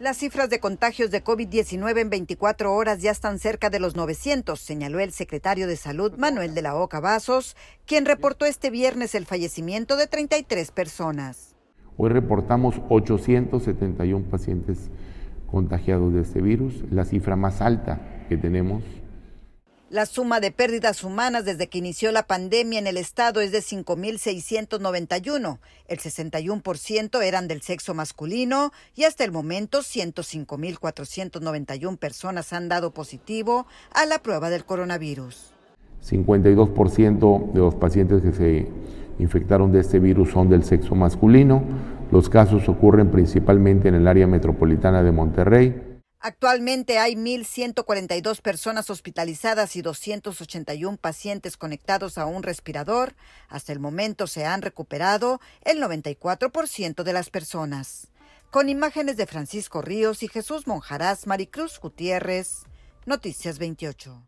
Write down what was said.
Las cifras de contagios de COVID-19 en 24 horas ya están cerca de los 900, señaló el secretario de Salud Manuel de la Oca Vasos, quien reportó este viernes el fallecimiento de 33 personas. Hoy reportamos 871 pacientes contagiados de este virus, la cifra más alta que tenemos la suma de pérdidas humanas desde que inició la pandemia en el estado es de 5.691. El 61% eran del sexo masculino y hasta el momento 105.491 personas han dado positivo a la prueba del coronavirus. 52% de los pacientes que se infectaron de este virus son del sexo masculino. Los casos ocurren principalmente en el área metropolitana de Monterrey. Actualmente hay 1.142 personas hospitalizadas y 281 pacientes conectados a un respirador. Hasta el momento se han recuperado el 94% de las personas. Con imágenes de Francisco Ríos y Jesús Monjarás, Maricruz Gutiérrez, Noticias 28.